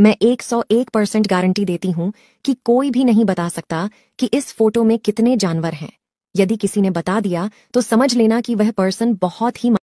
मैं 101 percent guarantee देती हूँ कि कोई भी नहीं बता सकता कि इस फोटो में कितने जानवर हैं यदि किसी ने बता दिया तो समझ लेना कि वह पर्सन बहुत ही